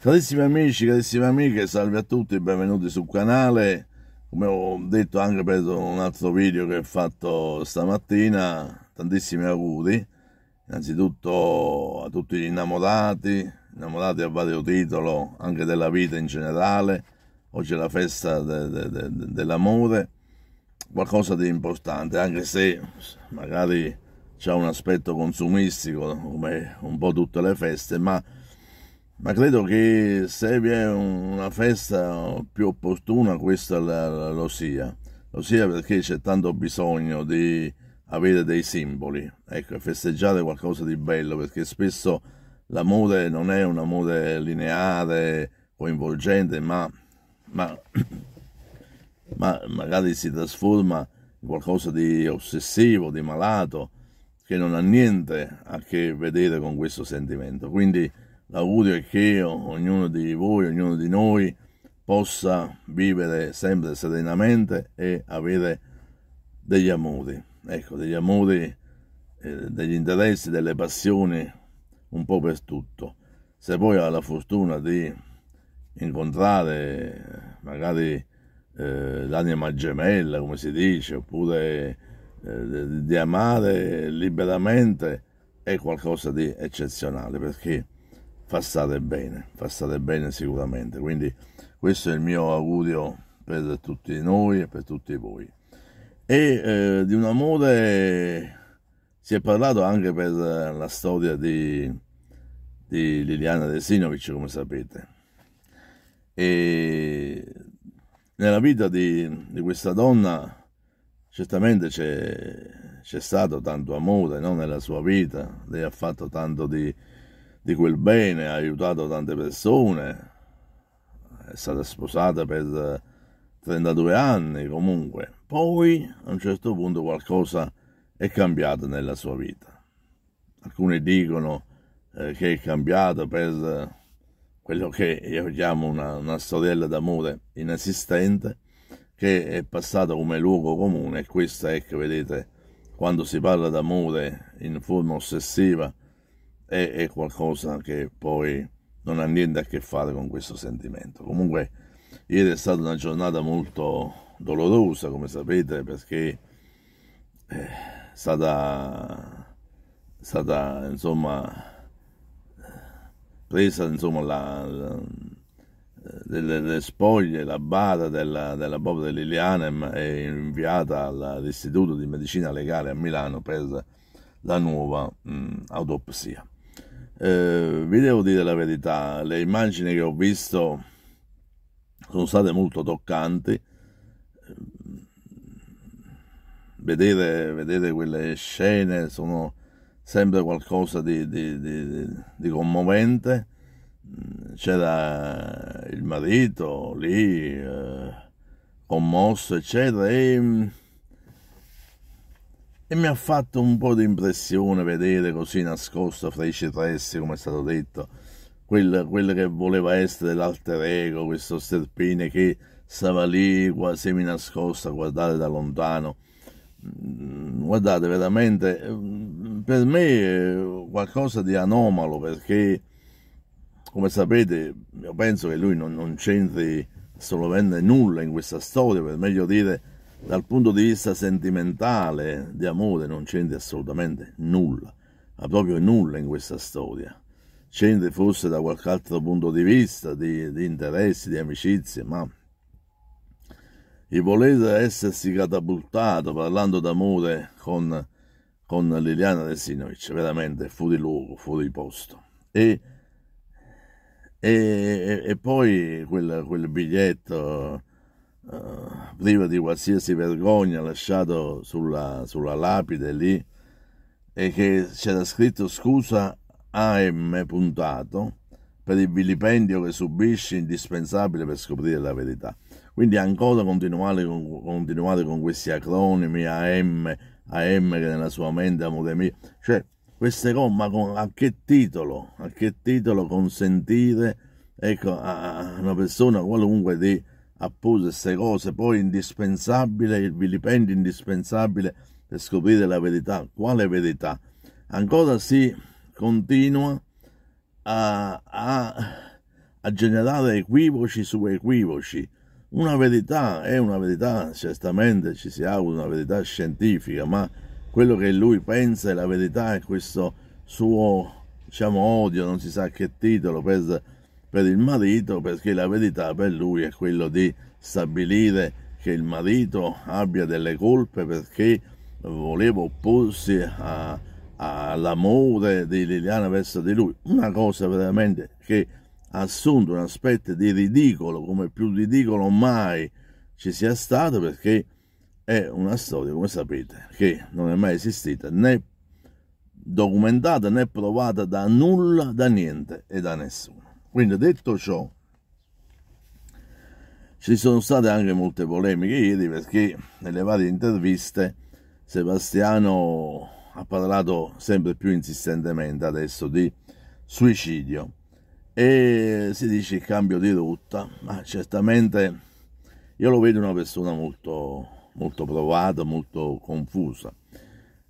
Carissimi amici, carissime amiche, salve a tutti, benvenuti sul canale. Come ho detto anche per un altro video che ho fatto stamattina, tantissimi auguri. Innanzitutto a tutti gli innamorati, innamorati a vario titolo, anche della vita in generale. Oggi è la festa de, de, de, dell'amore, qualcosa di importante, anche se magari c'è un aspetto consumistico, come un po' tutte le feste, ma ma credo che se vi è una festa più opportuna questa lo sia, lo sia perché c'è tanto bisogno di avere dei simboli, ecco, festeggiare qualcosa di bello perché spesso l'amore non è un amore lineare, coinvolgente, ma, ma, ma magari si trasforma in qualcosa di ossessivo, di malato, che non ha niente a che vedere con questo sentimento. Quindi L'augurio è che ognuno di voi, ognuno di noi possa vivere sempre serenamente e avere degli amori, ecco, degli amori, eh, degli interessi, delle passioni un po' per tutto. Se poi ha la fortuna di incontrare magari eh, l'anima gemella, come si dice, oppure eh, di amare liberamente, è qualcosa di eccezionale perché fa state bene, fa state bene sicuramente. Quindi questo è il mio augurio per tutti noi e per tutti voi. E eh, di un amore si è parlato anche per la storia di, di Liliana Resinovic, come sapete. E nella vita di, di questa donna certamente c'è, c'è stato tanto amore no? nella sua vita, lei ha fatto tanto di, di quel bene, ha aiutato tante persone, è stata sposata per 32 eh, anni comunque. Poi a un certo punto qualcosa è cambiato nella sua vita. Alcuni dicono eh, che è cambiato per eh, quello che io chiamo una, una storiella d'amore inesistente che è passata come luogo comune e questa ecco vedete quando si parla d'amore in forma ossessiva è, è qualcosa che poi non ha niente a che fare con questo sentimento. Comunque ieri è stata una giornata molto dolorosa, come sapete, perché è eh, stata, è stata insomma presa insomma la, la delle, delle, spoglie, la bara della, della povera Liliana e inviata all'Istituto di Medicina Legale a Milano per la nuova mh, mm, autopsia. Eh, vi devo dire la verità, le immagini che ho visto sono state molto toccanti. Eh, vedere, vedere quelle scene sono sempre qualcosa di, di, di, di, commovente. C'era il marito lì, eh, commosso, eccetera. E, e mi ha fatto un po' di impressione vedere così nascosto fra i cipressi, come è stato detto, quel, quel che voleva essere l'alter ego, questo sterpine che stava lì quasi semi nascosto a guardare da lontano. Mm, guardate, veramente mm, per me è qualcosa di anomalo perché, come sapete, io penso che lui non, non c'entri assolutamente nulla in questa storia, per meglio dire dal punto di vista sentimentale, di amore, non c'entra assolutamente nulla, ma proprio nulla in questa storia. C'entra forse da qualche altro punto di vista, di, di interessi, di amicizie, ma il voler essersi catapultato parlando d'amore con, con Liliana Resinovic, veramente fuori luogo, fuori posto. E, e, e poi quel, quel biglietto eh, priva di qualsiasi vergogna, lasciato sulla, sulla lapide lì, e che c'era scritto scusa AM puntato per il vilipendio che subisci, indispensabile per scoprire la verità. Quindi ancora continuare con, continuare con questi acronimi AM, AM che nella sua mente, amore mio, cioè queste comma con, a che titolo, a che titolo consentire ecco, a, a una persona qualunque di appose queste cose, poi indispensabile, il vilipendio indispensabile per scoprire la verità. Quale verità? Ancora si continua a, a, a generare equivoci su equivoci. Una verità è una verità, certamente ci si augura una verità scientifica, ma quello che lui pensa è la verità e questo suo diciamo, odio, non si sa che titolo, per per il marito perché la verità per lui è quello di stabilire che il marito abbia delle colpe perché voleva opporsi all'amore di Liliana verso di lui. Una cosa veramente che ha assunto un aspetto di ridicolo, come più ridicolo mai ci sia stato, perché è una storia, come sapete, che non è mai esistita né documentata né provata da nulla, da niente e da nessuno. Quindi detto ciò, ci sono state anche molte polemiche ieri perché nelle varie interviste Sebastiano ha parlato sempre più insistentemente adesso di suicidio e si dice il cambio di rotta, ma certamente io lo vedo una persona molto, molto provata, molto confusa.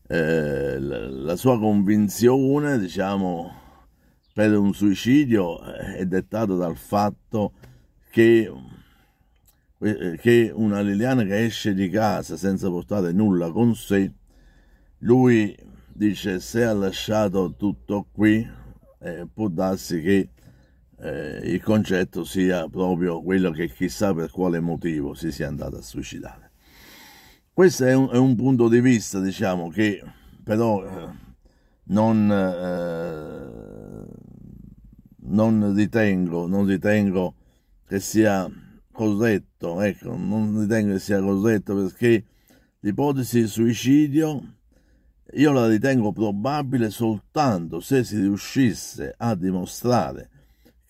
Eh, la sua convinzione, diciamo, per un suicidio eh, è dettato dal fatto che, eh, che una Liliana che esce di casa senza portare nulla con sé, lui dice se ha lasciato tutto qui eh, può darsi che eh, il concetto sia proprio quello che chissà per quale motivo si sia andato a suicidare. Questo è un, è un punto di vista, diciamo, che però eh, non eh, non ritengo, non ritengo che sia corretto, ecco, non ritengo che sia corretto perché l'ipotesi di suicidio io la ritengo probabile soltanto se si riuscisse a dimostrare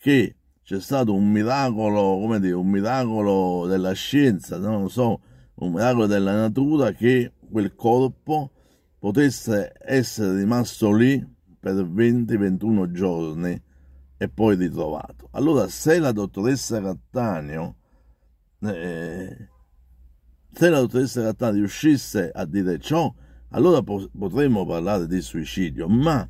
che c'è stato un miracolo, come dire, un miracolo della scienza, non lo so, un miracolo della natura che quel corpo potesse essere rimasto lì per 20-21 giorni e poi ritrovato. Allora se la dottoressa Cattaneo, eh, se la dottoressa Cattaneo riuscisse a dire ciò, allora po- potremmo parlare di suicidio, ma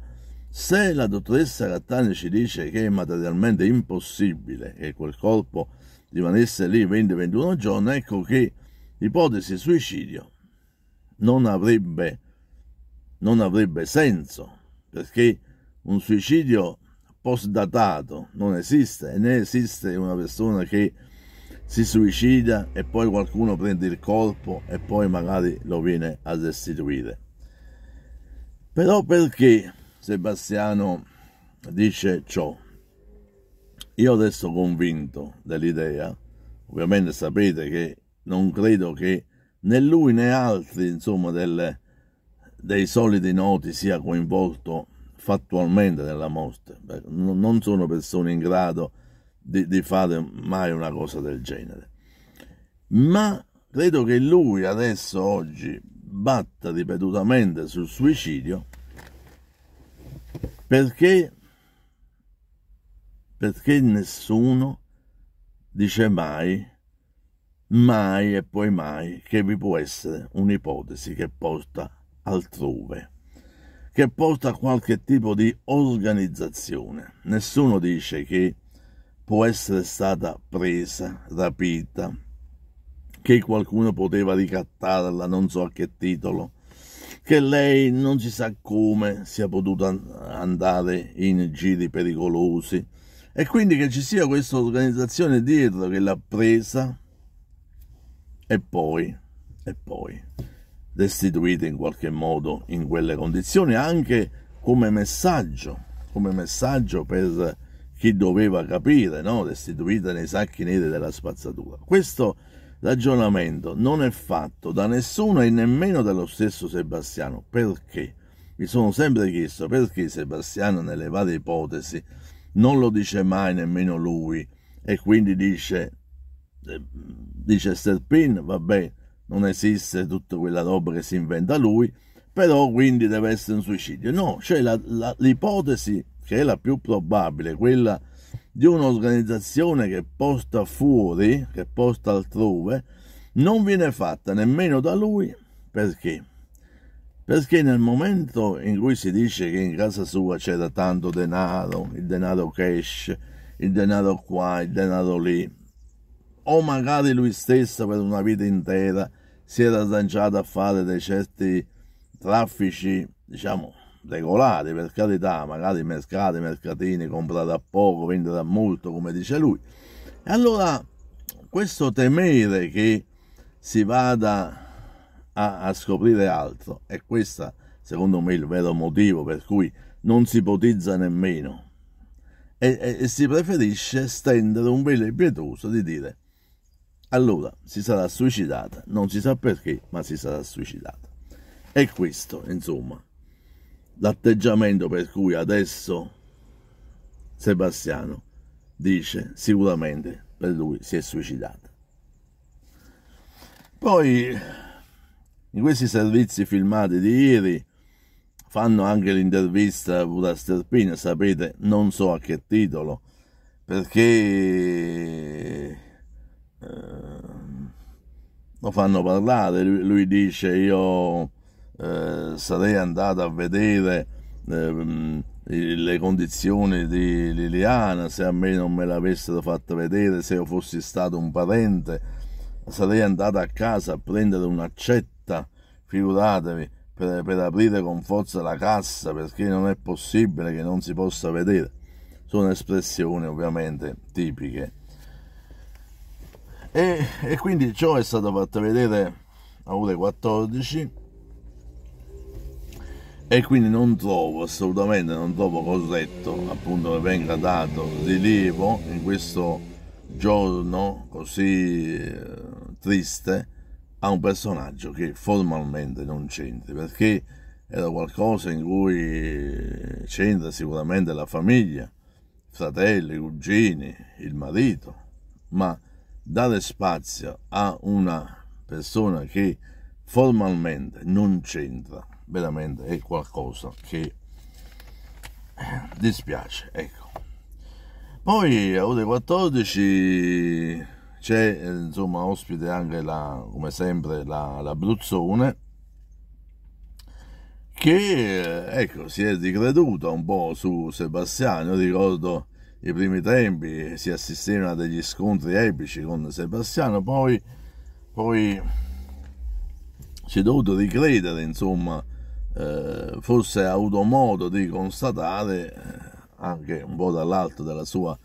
se la dottoressa Cattaneo ci dice che è materialmente impossibile che quel corpo rimanesse lì 20-21 giorni, ecco che l'ipotesi suicidio non avrebbe, non avrebbe senso, perché un suicidio postdatato, non esiste, né esiste una persona che si suicida e poi qualcuno prende il corpo e poi magari lo viene a restituire. Però perché Sebastiano dice ciò? Io resto convinto dell'idea, ovviamente sapete che non credo che né lui né altri, insomma, del, dei soliti noti sia coinvolto fattualmente nella morte. Non sono persone in grado di, di fare mai una cosa del genere. Ma credo che lui adesso, oggi, batta ripetutamente sul suicidio perché, perché nessuno dice mai, mai e poi mai che vi può essere un'ipotesi che porta altrove che porta a qualche tipo di organizzazione. Nessuno dice che può essere stata presa, rapita, che qualcuno poteva ricattarla, non so a che titolo, che lei non si sa come sia potuta andare in giri pericolosi. E quindi che ci sia questa organizzazione dietro che l'ha presa e poi, e poi restituite in qualche modo in quelle condizioni anche come messaggio, come messaggio per chi doveva capire, no? restituite nei sacchi neri della spazzatura. Questo ragionamento non è fatto da nessuno e nemmeno dallo stesso Sebastiano. Perché? Mi sono sempre chiesto perché Sebastiano nelle varie ipotesi non lo dice mai nemmeno lui e quindi dice, eh, dice Sterpin, vabbè, non esiste tutta quella roba che si inventa lui, però quindi deve essere un suicidio. No, c'è cioè l'ipotesi che è la più probabile, quella di un'organizzazione che posta fuori, che posta altrove, non viene fatta nemmeno da lui perché? Perché nel momento in cui si dice che in casa sua c'era tanto denaro, il denaro cash, il denaro qua, il denaro lì, o magari lui stesso per una vita intera si era slanciata a fare dei certi traffici, diciamo, regolari, per carità, magari mercati, mercatini, comprare a poco, vendere a molto, come dice lui. E allora questo temere che si vada a, a scoprire altro, è questo secondo me il vero motivo per cui non si ipotizza nemmeno e, e, e si preferisce stendere un velo pietoso di dire allora si sarà suicidata, non si sa perché, ma si sarà suicidata. E questo, insomma, l'atteggiamento per cui adesso Sebastiano dice sicuramente per lui si è suicidata. Poi in questi servizi filmati di ieri fanno anche l'intervista pure a Sterpina, sapete, non so a che titolo, perché Ehm, lo fanno parlare, lui dice io eh, sarei andato a vedere eh, le condizioni di Liliana se a me non me l'avessero fatto vedere, se io fossi stato un parente, sarei andato a casa a prendere un'accetta, figuratevi, per, per aprire con forza la cassa perché non è possibile che non si possa vedere. Sono espressioni ovviamente tipiche e, e quindi ciò è stato fatto vedere a ore 14 e quindi non trovo assolutamente non trovo corretto appunto che venga dato rilievo in questo giorno così eh, triste a un personaggio che formalmente non c'entri perché era qualcosa in cui c'entra sicuramente la famiglia fratelli, cugini, il marito ma dare spazio a una persona che formalmente non c'entra, veramente è qualcosa che eh, dispiace. Ecco. Poi a ore 14 c'è eh, insomma ospite anche la, come sempre la, l'Abruzzone che eh, ecco si è ricreduta un po' su Sebastiano, ricordo i primi tempi si assistevano a degli scontri epici con Sebastiano, poi, poi si è dovuto ricredere, insomma, eh, forse ha avuto modo di constatare eh, anche un po' dall'alto della sua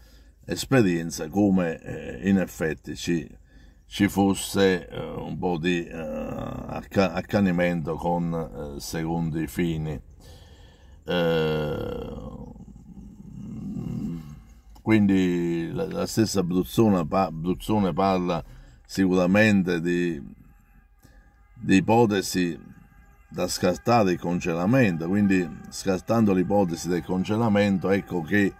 esperienza come eh, in effetti ci, ci fosse eh, un po' di eh, acca- accanimento con eh, secondi fini. Eh, quindi la, la stessa Bruzzone, pa, Bruzzone, parla sicuramente di, di ipotesi da scartare il congelamento, quindi scartando l'ipotesi del congelamento ecco che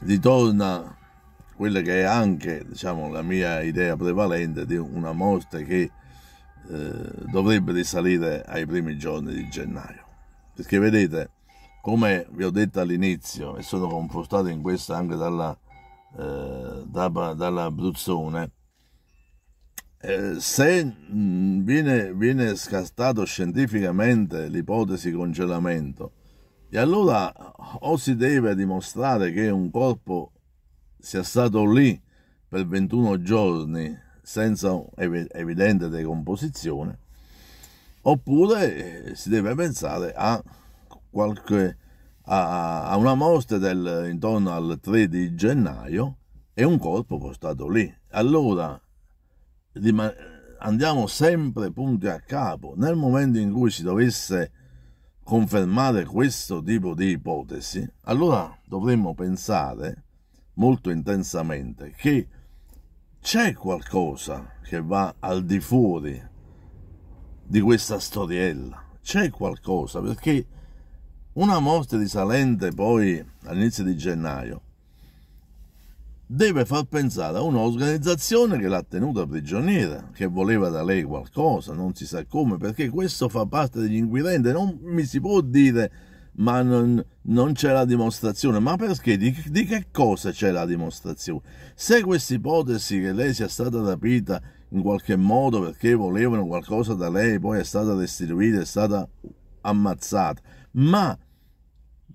ritorna quella che è anche diciamo, la mia idea prevalente di una morte che eh, dovrebbe risalire ai primi giorni di gennaio. Perché vedete, come vi ho detto all'inizio e sono confortato in questo anche dalla, eh, da, dall'Abruzzone, eh, se mh, viene, viene scastato scientificamente l'ipotesi congelamento, e allora o si deve dimostrare che un corpo sia stato lì per 21 giorni senza ev- evidente decomposizione, oppure eh, si deve pensare a qualche, a, a una mostra del, intorno al 3 di gennaio e un corpo postato lì. Allora andiamo sempre punti a capo. Nel momento in cui si dovesse confermare questo tipo di ipotesi, allora dovremmo pensare molto intensamente che c'è qualcosa che va al di fuori di questa storiella, c'è qualcosa perché una morte di Salente poi all'inizio di gennaio deve far pensare a un'organizzazione che l'ha tenuta prigioniera, che voleva da lei qualcosa, non si sa come, perché questo fa parte degli inquirenti, non mi si può dire ma non, non c'è la dimostrazione, ma perché? Di, di che cosa c'è la dimostrazione? Se questa ipotesi che lei sia stata rapita in qualche modo perché volevano qualcosa da lei, poi è stata restituita, è stata ammazzata, ma,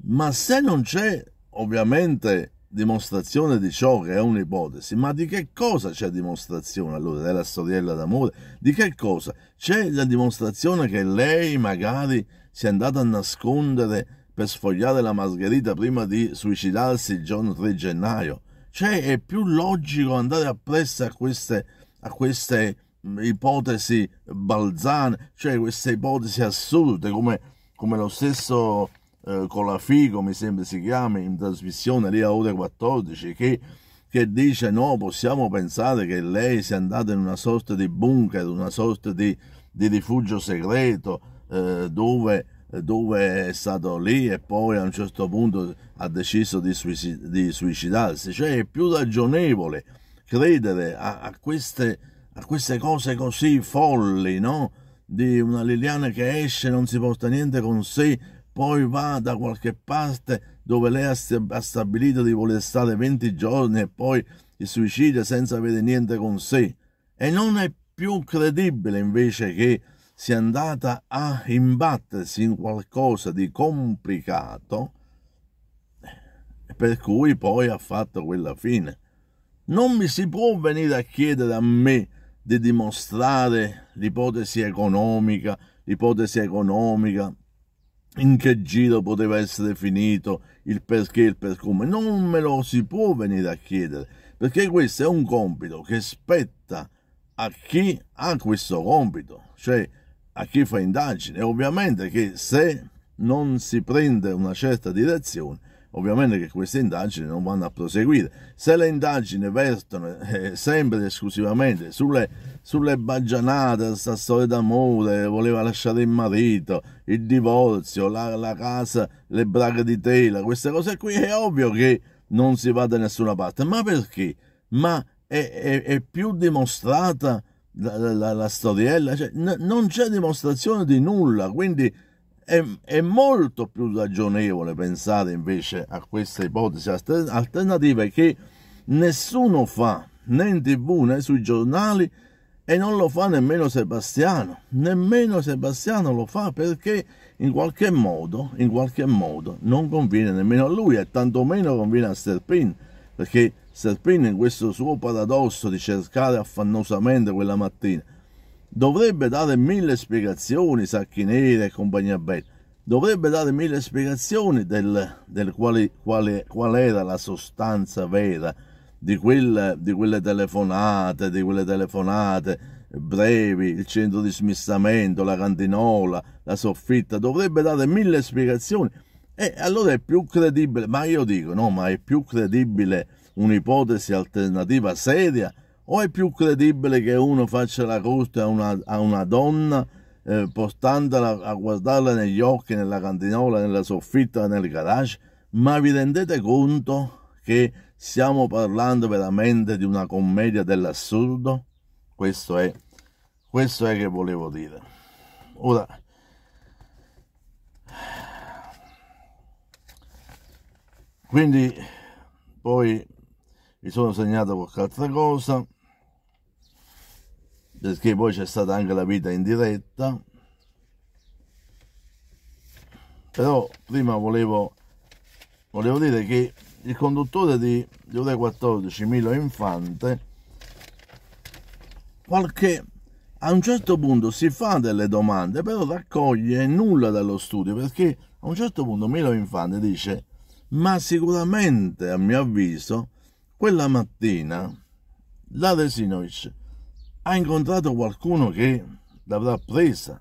ma se non c'è ovviamente dimostrazione di ciò che è un'ipotesi, ma di che cosa c'è dimostrazione allora della storiella d'amore? Di che cosa? C'è la dimostrazione che lei magari si è andata a nascondere per sfogliare la margherita prima di suicidarsi il giorno 3 gennaio. Cioè è più logico andare appresso a queste, a queste ipotesi balzane, cioè queste ipotesi assurde come come lo stesso eh, con la Figo, mi sembra si chiama, in trasmissione lì a ore 14, che, che dice no, possiamo pensare che lei sia andata in una sorta di bunker, una sorta di, di rifugio segreto, eh, dove dove è stato lì e poi a un certo punto ha deciso di, suicid- di suicidarsi. Cioè è più ragionevole credere a, a, queste, a queste, cose così folli, no? di una Liliana che esce, non si porta niente con sé, poi va da qualche parte dove lei ha stabilito di voler stare 20 giorni e poi si suicida senza avere niente con sé. E non è più credibile invece che sia andata a imbattersi in qualcosa di complicato per cui poi ha fatto quella fine. Non mi si può venire a chiedere a me di dimostrare l'ipotesi economica, l'ipotesi economica, in che giro poteva essere finito, il perché e il per come. Non me lo si può venire a chiedere, perché questo è un compito che spetta a chi ha questo compito, cioè a chi fa indagine. ovviamente che se non si prende una certa direzione, ovviamente che queste indagini non vanno a proseguire. Se le indagini vertono eh, sempre ed esclusivamente sulle, sulle baggianate, questa storia d'amore, voleva lasciare il marito, il divorzio, la, la casa, le braghe di tela, queste cose qui, è ovvio che non si va da nessuna parte. Ma perché? Ma è, è, è più dimostrata la, la, la storiella, cioè, n- non c'è dimostrazione di nulla, quindi è, è, molto più ragionevole pensare invece a questa ipotesi alternativa che nessuno fa né in tv né sui giornali e non lo fa nemmeno Sebastiano, nemmeno Sebastiano lo fa perché in qualche modo, in qualche modo non conviene nemmeno a lui e tantomeno conviene a Serpin, perché Serpin in questo suo paradosso di cercare affannosamente quella mattina dovrebbe dare mille spiegazioni, sacchi neri e compagnia bella, dovrebbe dare mille spiegazioni del, del quale, quale, qual era la sostanza vera di quelle, di quelle telefonate, di quelle telefonate brevi, il centro di smistamento, la cantinola, la soffitta, dovrebbe dare mille spiegazioni. E allora è più credibile, ma io dico, no, ma è più credibile un'ipotesi alternativa seria o è più credibile che uno faccia la crosta a una, a una donna eh, portandola a guardarla negli occhi, nella cantinola, nella soffitta, nel garage? Ma vi rendete conto che stiamo parlando veramente di una commedia dell'assurdo? Questo è, questo è che volevo dire. Ora, quindi poi mi sono segnato qualche altra cosa perché poi c'è stata anche la vita in diretta però prima volevo, volevo dire che il conduttore di, ore 14 Milo Infante qualche a un certo punto si fa delle domande però raccoglie nulla dallo studio perché a un certo punto Milo Infante dice ma sicuramente a mio avviso quella mattina la Resinovic ha incontrato qualcuno che l'avrà presa.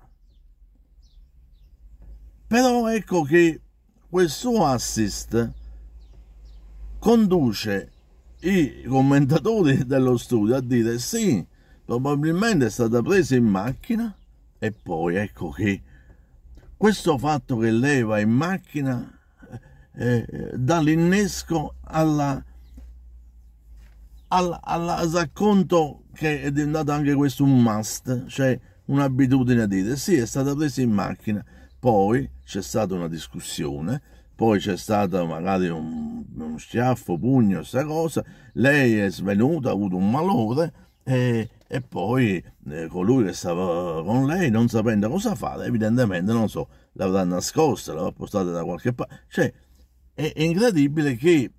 Però ecco che quel suo assist conduce i commentatori dello studio a dire sì, probabilmente è stata presa in macchina e poi ecco che questo fatto che lei va in macchina eh, dà l'innesco al racconto che è diventato anche questo un must, cioè un'abitudine a dire sì, è stata presa in macchina, poi c'è stata una discussione, poi c'è stato magari un, uno schiaffo, pugno, questa cosa, lei è svenuta, ha avuto un malore e, e poi eh, colui che stava con lei non sapendo cosa fare, evidentemente non so, l'avrà nascosta, l'avrà postata da qualche parte, cioè è, è incredibile che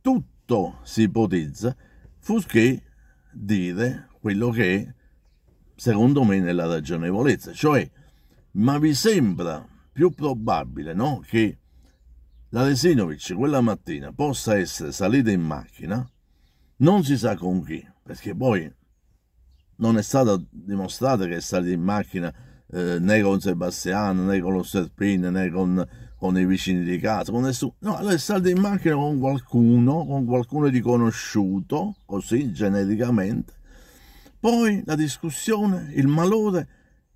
tutto si ipotizza, che dire quello che secondo me nella ragionevolezza, cioè ma vi sembra più probabile no, che la Resinovic quella mattina possa essere salita in macchina, non si sa con chi, perché poi non è stata dimostrata che è salita in macchina eh, né con Sebastiano né con lo Serpine né con con i vicini di casa, con nessuno. No, allora è stato in macchina con qualcuno, con qualcuno di conosciuto, così genericamente. Poi la discussione, il malore,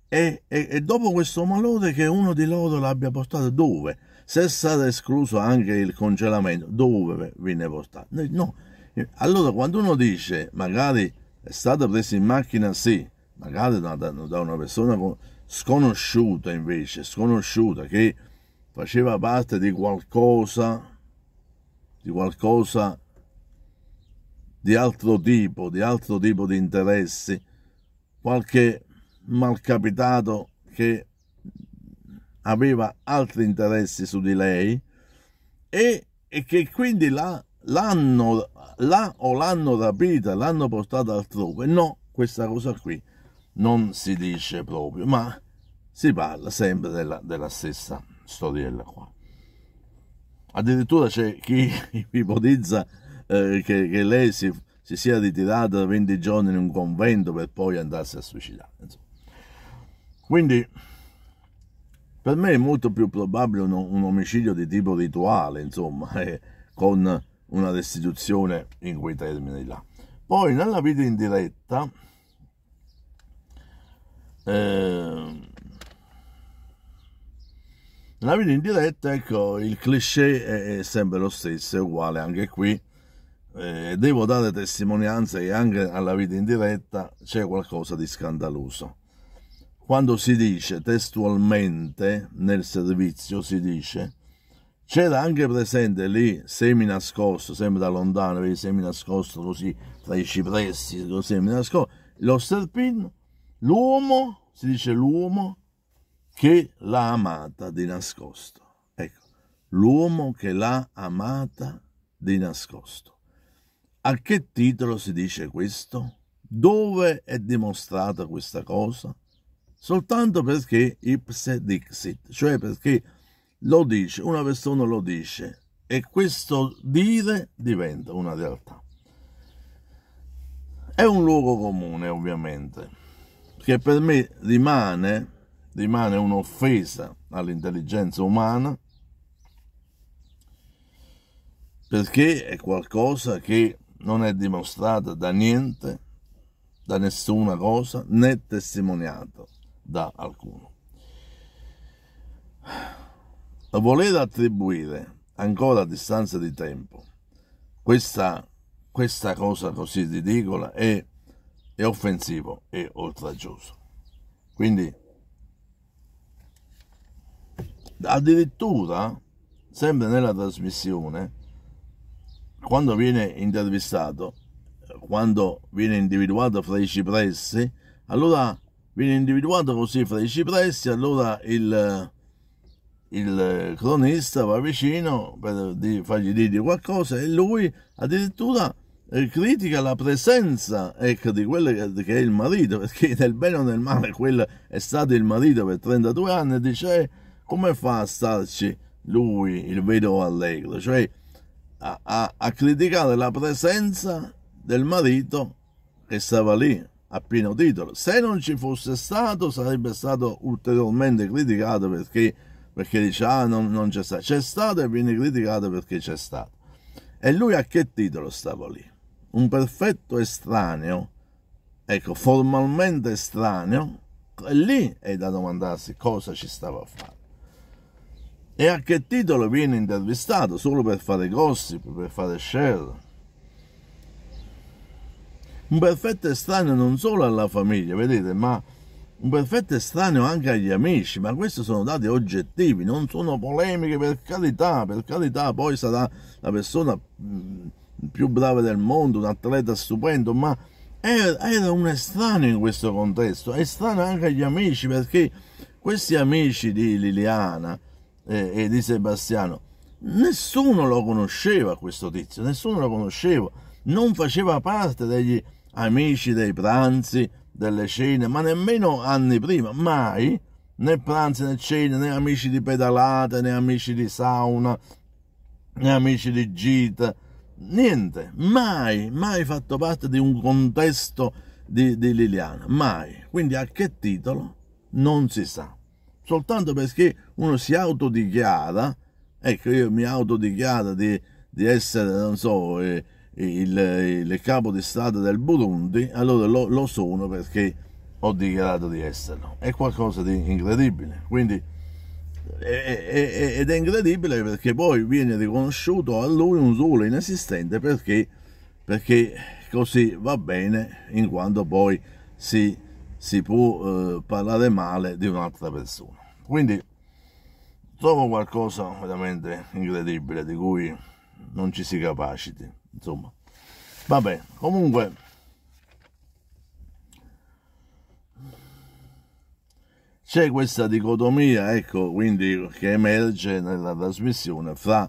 e, e, e dopo questo malore che uno di loro l'abbia portato dove? Se è stato escluso anche il congelamento, dove viene portato? No. Allora quando uno dice magari è stato preso in macchina, sì, magari da, da una persona sconosciuta invece, sconosciuta, che faceva parte di qualcosa, di qualcosa di altro tipo, di altro tipo di interessi, qualche malcapitato che aveva altri interessi su di lei e, e che quindi la, l'hanno, la o l'hanno rapita, l'hanno portata altrove. No, questa cosa qui non si dice proprio, ma si parla sempre della, della stessa storiella qua. Addirittura c'è chi ipotizza eh, che, che, lei si, si, sia ritirata da 20 giorni in un convento per poi andarsi a suicidare. Insomma. Quindi per me è molto più probabile un, un omicidio di tipo rituale, insomma, eh, con una restituzione in quei termini là. Poi nella vita in diretta... Eh, nella vita in diretta, ecco, il cliché è sempre lo stesso, è uguale anche qui. Eh, devo dare testimonianza che anche alla vita in diretta c'è qualcosa di scandaloso. Quando si dice testualmente nel servizio, si dice c'era anche presente lì semi nascosto, sempre da lontano, vedi semi nascosto così tra i cipressi, semi nascosto, lo serpino, l'uomo, si dice l'uomo, che l'ha amata di nascosto. Ecco, l'uomo che l'ha amata di nascosto. A che titolo si dice questo? Dove è dimostrata questa cosa? Soltanto perché ipse dixit, cioè perché lo dice, una persona lo dice e questo dire diventa una realtà. È un luogo comune, ovviamente, che per me rimane rimane un'offesa all'intelligenza umana perché è qualcosa che non è dimostrata da niente, da nessuna cosa, né testimoniato da alcuno. Voler attribuire ancora a distanza di tempo questa, questa cosa così ridicola è, è offensivo e oltraggioso. Quindi Addirittura, sempre nella trasmissione, quando viene intervistato, quando viene individuato fra i cipressi, allora viene individuato così fra i cipressi, allora il, il cronista va vicino per fargli dire qualcosa e lui addirittura eh, critica la presenza ecco, di quello che è il marito, perché nel bene o nel male quello è stato il marito per 32 anni, e dice come fa a starci lui, il vero allegro? Cioè, a, a, a criticare la presenza del marito che stava lì a pieno titolo. Se non ci fosse stato, sarebbe stato ulteriormente criticato perché, perché dice: Ah, non, non c'è stato. C'è stato e viene criticato perché c'è stato. E lui a che titolo stava lì? Un perfetto estraneo, ecco, formalmente estraneo, e lì è da domandarsi cosa ci stava a fare e a che titolo viene intervistato solo per fare gossip, per fare share. Un perfetto estraneo non solo alla famiglia, vedete, ma un perfetto estraneo anche agli amici, ma questi sono dati oggettivi, non sono polemiche per carità, per carità poi sarà la persona mm, più brava del mondo, un atleta stupendo, ma er-, era, un estraneo in questo contesto, estraneo anche agli amici perché questi amici di Liliana e, e di Sebastiano. Nessuno lo conosceva questo tizio, nessuno lo conosceva, non faceva parte degli amici dei pranzi, delle cene, ma nemmeno anni prima, mai, né pranzi né cene, né amici di pedalate, né amici di sauna, né amici di gita, niente, mai, mai fatto parte di un contesto di, di Liliana, mai. Quindi a che titolo? Non si sa, soltanto perché uno si autodichiara, ecco io mi autodichiaro di, di essere, non so, eh, il, il, capo di Stato del Burundi, allora lo, lo, sono perché ho dichiarato di esserlo. È qualcosa di incredibile. Quindi, è, è, ed è incredibile perché poi viene riconosciuto a lui un ruolo inesistente perché, perché così va bene in quanto poi si, si può eh, parlare male di un'altra persona. Quindi trovo qualcosa veramente incredibile di cui non ci si capaciti insomma vabbè comunque c'è questa dicotomia ecco quindi che emerge nella trasmissione fra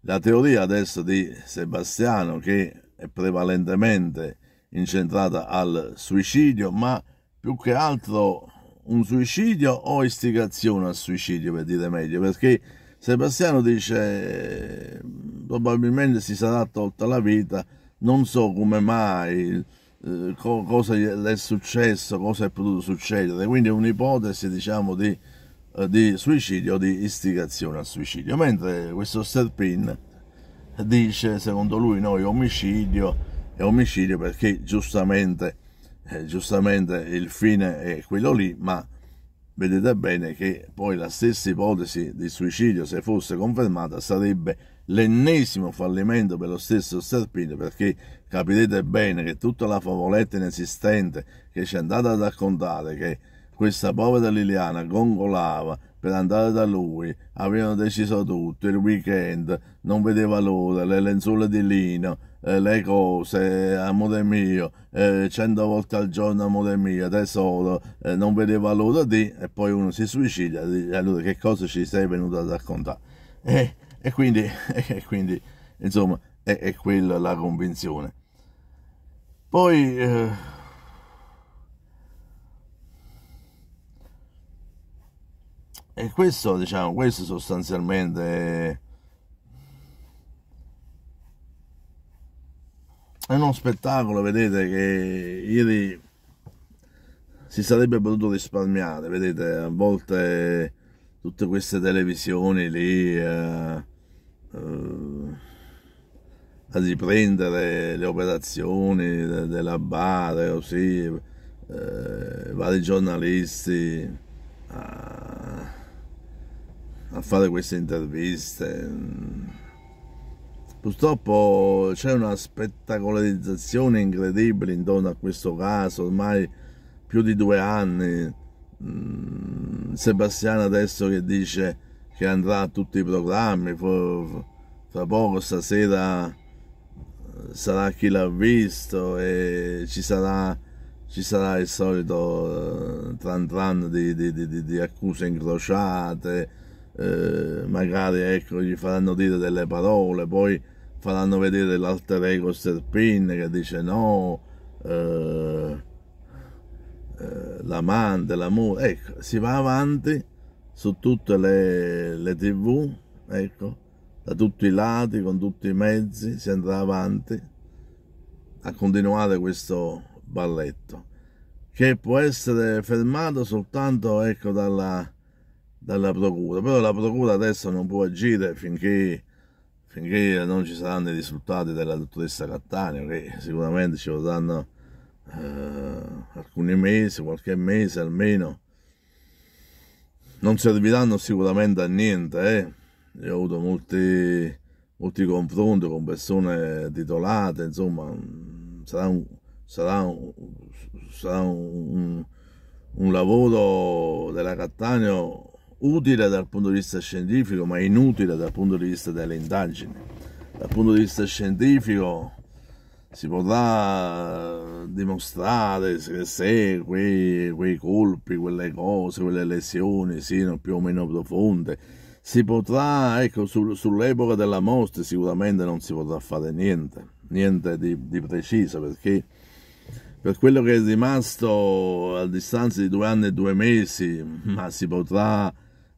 la teoria adesso di Sebastiano che è prevalentemente incentrata al suicidio ma più che altro un suicidio o istigazione al suicidio per dire meglio perché Sebastiano dice eh, probabilmente si sarà tolta la vita non so come mai eh, co- cosa gli è successo cosa è potuto succedere quindi è un'ipotesi diciamo di, eh, di suicidio o di istigazione al suicidio mentre questo Serpin dice secondo lui noi omicidio è omicidio perché giustamente eh, giustamente il fine è quello lì, ma vedete bene che poi la stessa ipotesi di suicidio, se fosse confermata, sarebbe l'ennesimo fallimento per lo stesso Serpino, perché capirete bene che tutta la favoletta inesistente che ci è andata a raccontare, che questa povera Liliana gongolava per andare da lui, avevano deciso tutto, il weekend, non vedeva l'ora, le lenzuola di lino, eh, le cose, amore mio, eh, cento volte al giorno, amore mio, tesoro, eh, non vedeva l'ora di, e poi uno si suicida, dice, allora che cosa ci sei venuto a raccontare? E, eh, e, quindi, e quindi, insomma, è, è, quella la convinzione. Poi... Eh, E questo, diciamo, questo sostanzialmente è uno spettacolo, vedete, che ieri si sarebbe potuto risparmiare, vedete, a volte tutte queste televisioni lì eh, eh, a riprendere le operazioni della Bare, eh, così, eh, vari giornalisti a, a fare queste interviste mm. Purtroppo c'è una spettacolarizzazione incredibile intorno a questo caso, ormai più di due anni. Mm, Sebastiano adesso che dice che andrà a tutti i programmi, fra poco stasera eh, sarà chi l'ha visto e ci sarà, ci sarà il solito uh, tran tran di, di, di, di accuse incrociate, eh, magari ecco, gli faranno dire delle parole, poi faranno vedere l'alter ego Serpin che dice no, eh, eh, l'amante, l'amore, ecco, si va avanti su tutte le, le tv, ecco, da tutti i lati, con tutti i mezzi, si andrà avanti a continuare questo balletto che può essere fermato soltanto ecco, dalla, dalla procura però la procura adesso non può agire finché finché non ci saranno i risultati della dottoressa Cattaneo, che sicuramente ci vorranno eh, alcuni mesi, qualche mese almeno, non serviranno sicuramente a niente. Eh. Io ho avuto molti, molti confronti con persone titolate, insomma, sarà un, sarà un, sarà un, un lavoro della Cattaneo utile dal punto di vista scientifico ma inutile dal punto di vista delle indagini. Dal punto di vista scientifico si potrà dimostrare se, se quei, quei, colpi, quelle cose, quelle lesioni siano più o meno profonde. Si potrà, ecco, su, sull'epoca della morte sicuramente non si potrà fare niente, niente di, di preciso perché per quello che è rimasto a distanza di due anni e due mesi, ma si potrà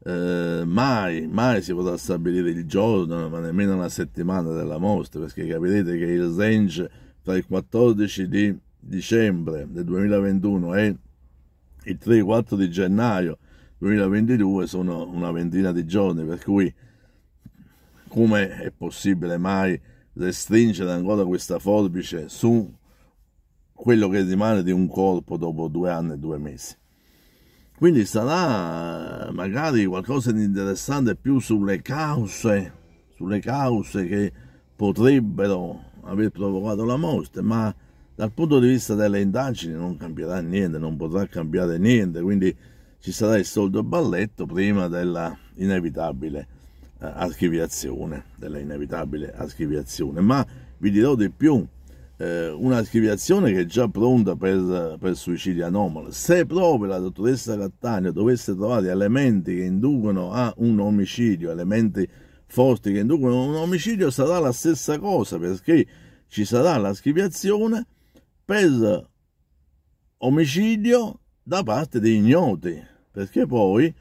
eh, mai, mai si potrà stabilire il giorno, ma nemmeno la settimana della mostra, perché capirete che il range tra il 14 di dicembre del 2021 e il 3-4 di gennaio 2022 sono una ventina di giorni, per cui come è possibile mai restringere ancora questa forbice su quello che rimane di un corpo dopo due anni e due mesi? Quindi sarà eh, magari qualcosa di interessante più sulle cause, sulle cause che potrebbero aver provocato la morte, ma dal punto di vista delle indagini non cambierà niente, non potrà cambiare niente, quindi ci sarà il solito balletto prima della inevitabile eh, archiviazione, della inevitabile archiviazione. Ma vi dirò di più, eh, una archiviazione che è già pronta per, per suicidi anomali. Se proprio la dottoressa Cattaneo dovesse trovare elementi che inducono a un omicidio, elementi forti che inducono a un omicidio, sarà la stessa cosa perché ci sarà la schiviazione per omicidio da parte di ignoti, perché poi,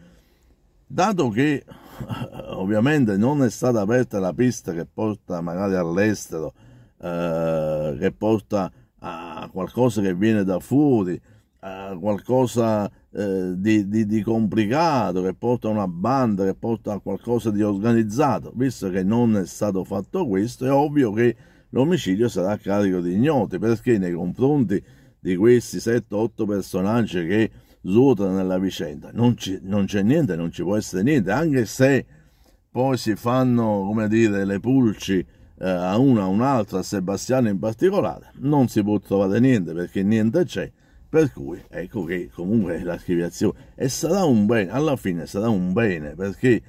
dato che ovviamente non è stata aperta la pista che porta magari all'estero, eh, che porta a qualcosa che viene da fuori, a qualcosa eh, di, di, di, complicato, che porta a una banda, che porta a qualcosa di organizzato. Visto che non è stato fatto questo, è ovvio che l'omicidio sarà a carico di ignoti, perché nei confronti di questi 7-8 personaggi che ruotano nella vicenda non, ci, non c'è niente, non ci può essere niente, anche se poi si fanno, come dire, le pulci eh, a una a un'altra, a Sebastiano in particolare, non si può trovare niente perché niente c'è. Per cui ecco che comunque l'archiviazione e sarà un bene, alla fine sarà un bene perché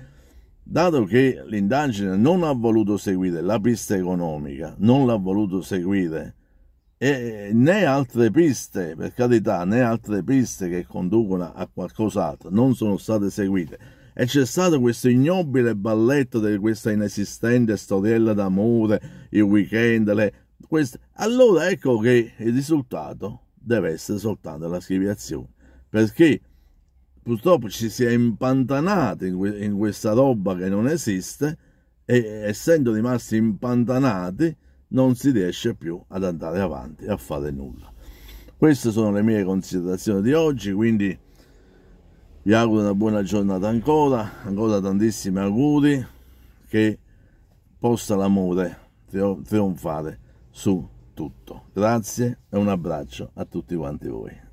dato che l'indagine non ha voluto seguire la pista economica, non l'ha voluto seguire e né altre piste, per carità, né altre piste che conducono a qualcos'altro non sono state seguite e c'è stato questo ignobile balletto di questa inesistente storiella d'amore, il weekend, le... Queste... allora ecco che il risultato deve essere soltanto la schiviazione, perché purtroppo ci si è impantanati in, in questa roba che non esiste e essendo rimasti impantanati non si riesce più ad andare avanti a fare nulla. Queste sono le mie considerazioni di oggi, quindi vi auguro una buona giornata ancora, ancora tantissimi auguri, che possa l'amore trionfare su tutto. Grazie e un abbraccio a tutti quanti voi.